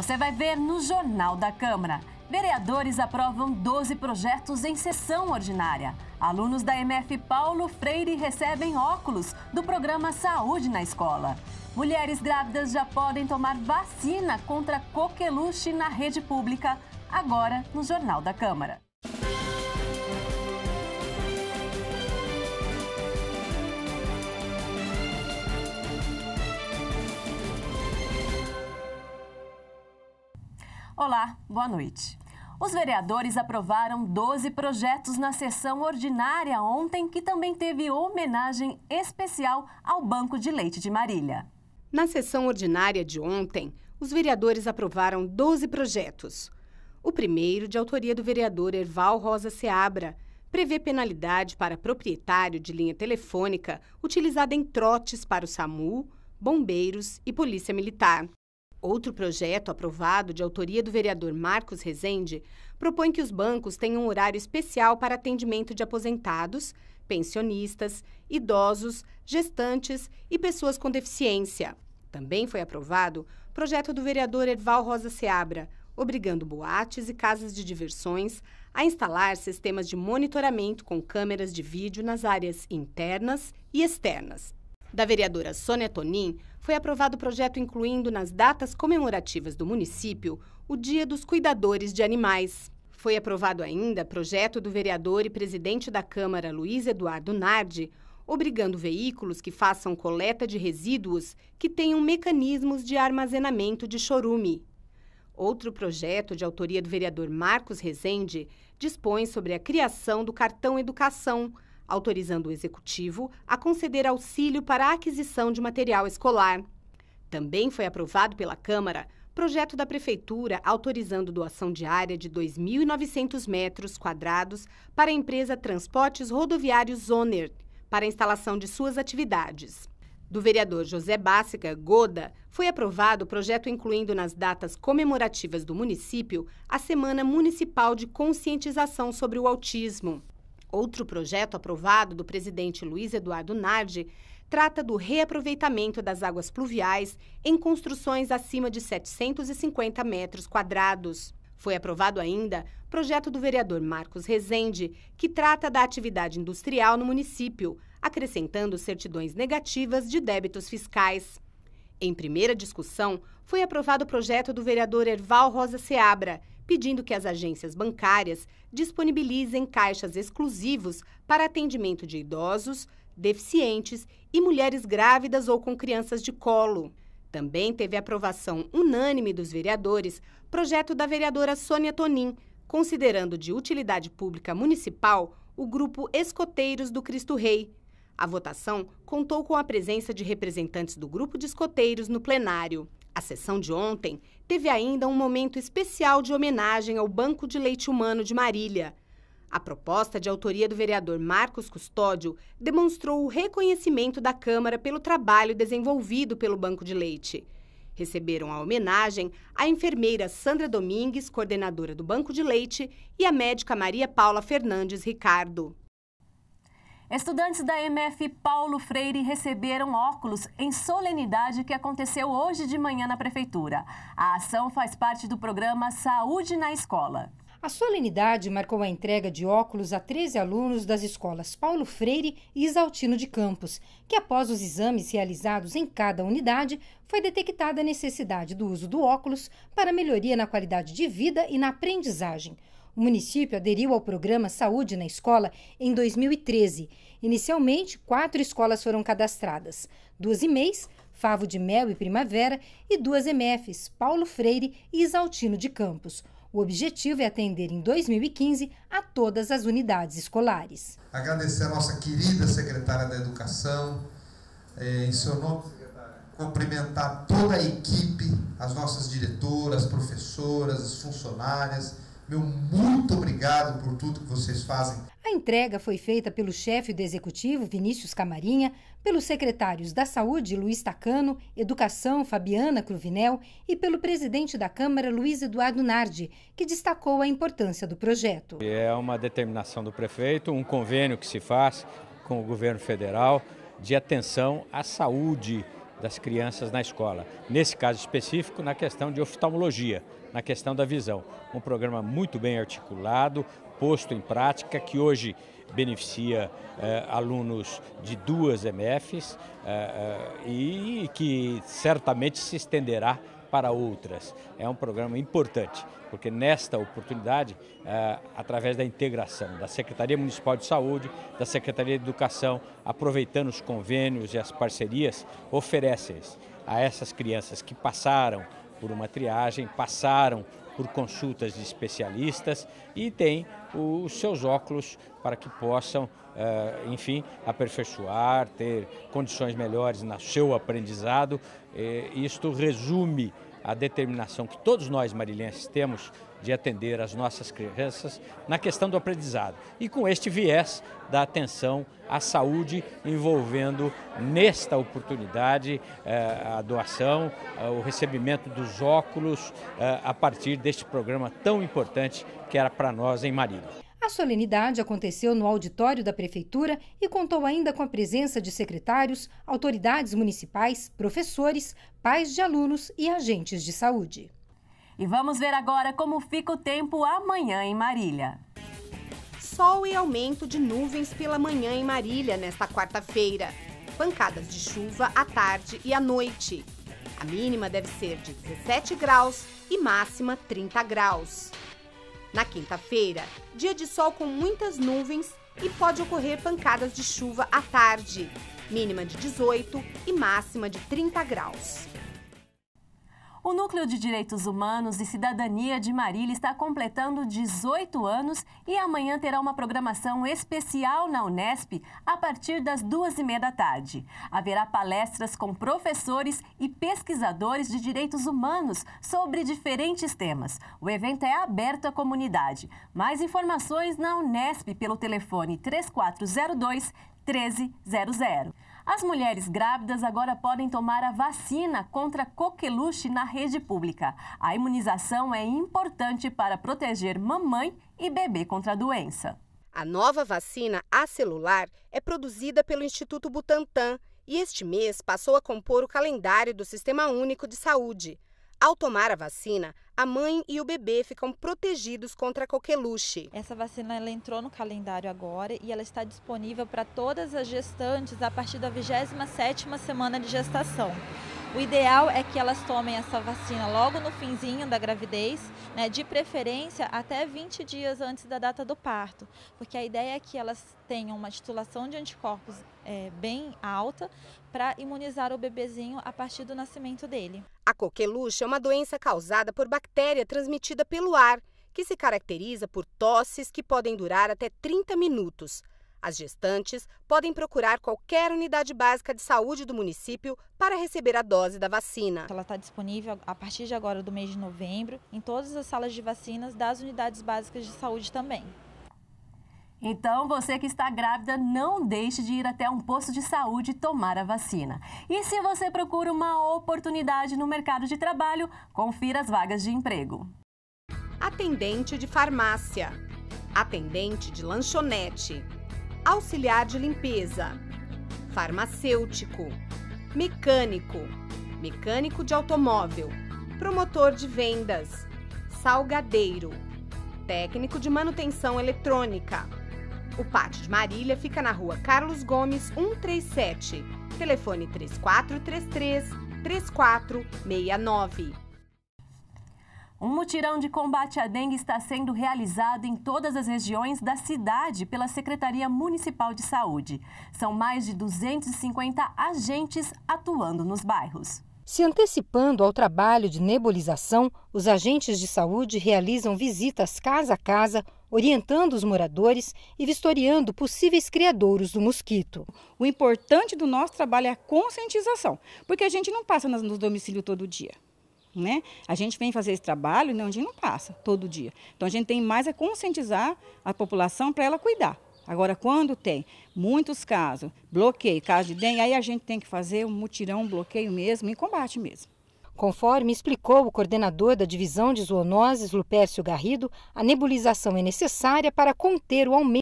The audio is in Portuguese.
Você vai ver no Jornal da Câmara. Vereadores aprovam 12 projetos em sessão ordinária. Alunos da MF Paulo Freire recebem óculos do programa Saúde na Escola. Mulheres grávidas já podem tomar vacina contra coqueluche na rede pública, agora no Jornal da Câmara. Olá, boa noite. Os vereadores aprovaram 12 projetos na sessão ordinária ontem, que também teve homenagem especial ao Banco de Leite de Marília. Na sessão ordinária de ontem, os vereadores aprovaram 12 projetos. O primeiro, de autoria do vereador Erval Rosa Seabra, prevê penalidade para proprietário de linha telefônica utilizada em trotes para o SAMU, bombeiros e polícia militar. Outro projeto aprovado, de autoria do vereador Marcos Rezende, propõe que os bancos tenham um horário especial para atendimento de aposentados, pensionistas, idosos, gestantes e pessoas com deficiência. Também foi aprovado projeto do vereador Erval Rosa Seabra, obrigando boates e casas de diversões a instalar sistemas de monitoramento com câmeras de vídeo nas áreas internas e externas da vereadora Sônia Tonin, foi aprovado o projeto incluindo nas datas comemorativas do município o Dia dos Cuidadores de Animais. Foi aprovado ainda projeto do vereador e presidente da Câmara, Luiz Eduardo Nardi, obrigando veículos que façam coleta de resíduos que tenham mecanismos de armazenamento de chorume. Outro projeto de autoria do vereador Marcos Rezende dispõe sobre a criação do cartão educação autorizando o executivo a conceder auxílio para a aquisição de material escolar. Também foi aprovado pela Câmara projeto da Prefeitura autorizando doação diária de 2.900 metros quadrados para a empresa Transportes Rodoviários Zoner, para a instalação de suas atividades. Do vereador José Bássica Goda, foi aprovado o projeto incluindo nas datas comemorativas do município a Semana Municipal de Conscientização sobre o Autismo. Outro projeto aprovado do presidente Luiz Eduardo Nardi trata do reaproveitamento das águas pluviais em construções acima de 750 metros quadrados. Foi aprovado ainda projeto do vereador Marcos Rezende, que trata da atividade industrial no município, acrescentando certidões negativas de débitos fiscais. Em primeira discussão, foi aprovado o projeto do vereador Erval Rosa Seabra, pedindo que as agências bancárias disponibilizem caixas exclusivos para atendimento de idosos, deficientes e mulheres grávidas ou com crianças de colo. Também teve aprovação unânime dos vereadores projeto da vereadora Sônia Tonin, considerando de utilidade pública municipal o grupo Escoteiros do Cristo Rei. A votação contou com a presença de representantes do grupo de escoteiros no plenário. A sessão de ontem teve ainda um momento especial de homenagem ao Banco de Leite Humano de Marília. A proposta de autoria do vereador Marcos Custódio demonstrou o reconhecimento da Câmara pelo trabalho desenvolvido pelo Banco de Leite. Receberam a homenagem a enfermeira Sandra Domingues, coordenadora do Banco de Leite, e a médica Maria Paula Fernandes Ricardo. Estudantes da MF Paulo Freire receberam óculos em solenidade que aconteceu hoje de manhã na prefeitura. A ação faz parte do programa Saúde na Escola. A solenidade marcou a entrega de óculos a 13 alunos das escolas Paulo Freire e Isaltino de Campos, que após os exames realizados em cada unidade, foi detectada a necessidade do uso do óculos para melhoria na qualidade de vida e na aprendizagem. O município aderiu ao programa Saúde na Escola em 2013. Inicialmente, quatro escolas foram cadastradas: duas IMEIs, Favo de Mel e Primavera, e duas MFs, Paulo Freire e Isaltino de Campos. O objetivo é atender em 2015 a todas as unidades escolares. Agradecer a nossa querida secretária da Educação, eh, em seu nome, cumprimentar toda a equipe, as nossas diretoras, professoras, funcionárias meu muito obrigado por tudo que vocês fazem. A entrega foi feita pelo chefe do executivo, Vinícius Camarinha, pelos secretários da Saúde, Luiz Tacano, Educação, Fabiana Cruvinel e pelo presidente da Câmara, Luiz Eduardo Nardi, que destacou a importância do projeto. É uma determinação do prefeito, um convênio que se faz com o governo federal de atenção à saúde das crianças na escola. Nesse caso específico, na questão de oftalmologia, na questão da visão. Um programa muito bem articulado, posto em prática, que hoje beneficia eh, alunos de duas MFs eh, eh, e que certamente se estenderá para outras. É um programa importante, porque nesta oportunidade, eh, através da integração da Secretaria Municipal de Saúde, da Secretaria de Educação, aproveitando os convênios e as parcerias, oferece a essas crianças que passaram por uma triagem, passaram por consultas de especialistas e tem os seus óculos para que possam, eh, enfim, aperfeiçoar, ter condições melhores no seu aprendizado. Eh, isto resume a determinação que todos nós marilhenses temos de atender as nossas crianças na questão do aprendizado e com este viés da atenção à saúde, envolvendo nesta oportunidade eh, a doação, eh, o recebimento dos óculos eh, a partir deste programa tão importante que era para nós em Marília. A solenidade aconteceu no auditório da Prefeitura e contou ainda com a presença de secretários, autoridades municipais, professores, pais de alunos e agentes de saúde. E vamos ver agora como fica o tempo amanhã em Marília. Sol e aumento de nuvens pela manhã em Marília nesta quarta-feira. Pancadas de chuva à tarde e à noite. A mínima deve ser de 17 graus e máxima 30 graus. Na quinta-feira, dia de sol com muitas nuvens e pode ocorrer pancadas de chuva à tarde, mínima de 18 e máxima de 30 graus. O Núcleo de Direitos Humanos e Cidadania de Marília está completando 18 anos e amanhã terá uma programação especial na Unesp a partir das duas e meia da tarde. Haverá palestras com professores e pesquisadores de direitos humanos sobre diferentes temas. O evento é aberto à comunidade. Mais informações na Unesp pelo telefone 3402 1300. As mulheres grávidas agora podem tomar a vacina contra coqueluche na rede pública. A imunização é importante para proteger mamãe e bebê contra a doença. A nova vacina acelular é produzida pelo Instituto Butantan e este mês passou a compor o calendário do Sistema Único de Saúde. Ao tomar a vacina, a mãe e o bebê ficam protegidos contra coqueluche. Essa vacina ela entrou no calendário agora e ela está disponível para todas as gestantes a partir da 27ª semana de gestação. O ideal é que elas tomem essa vacina logo no finzinho da gravidez, né, de preferência até 20 dias antes da data do parto, porque a ideia é que elas tenham uma titulação de anticorpos é, bem alta para imunizar o bebezinho a partir do nascimento dele. A coqueluche é uma doença causada por bactéria transmitida pelo ar, que se caracteriza por tosses que podem durar até 30 minutos. As gestantes podem procurar qualquer unidade básica de saúde do município para receber a dose da vacina. Ela está disponível a partir de agora do mês de novembro em todas as salas de vacinas das unidades básicas de saúde também. Então, você que está grávida, não deixe de ir até um posto de saúde tomar a vacina. E se você procura uma oportunidade no mercado de trabalho, confira as vagas de emprego. Atendente de farmácia, atendente de lanchonete, auxiliar de limpeza, farmacêutico, mecânico, mecânico de automóvel, promotor de vendas, salgadeiro, técnico de manutenção eletrônica. O Pátio de Marília fica na rua Carlos Gomes 137, telefone 3433 3469. Um mutirão de combate à dengue está sendo realizado em todas as regiões da cidade pela Secretaria Municipal de Saúde. São mais de 250 agentes atuando nos bairros. Se antecipando ao trabalho de nebulização, os agentes de saúde realizam visitas casa a casa, orientando os moradores e vistoriando possíveis criadouros do mosquito. O importante do nosso trabalho é a conscientização, porque a gente não passa nos domicílios todo dia. Né? A gente vem fazer esse trabalho e não, a gente não passa todo dia. Então a gente tem mais a conscientizar a população para ela cuidar. Agora, quando tem muitos casos, bloqueio, caso de dengue, aí a gente tem que fazer um mutirão, um bloqueio mesmo, em combate mesmo. Conforme explicou o coordenador da divisão de zoonoses, Lupércio Garrido, a nebulização é necessária para conter o aumento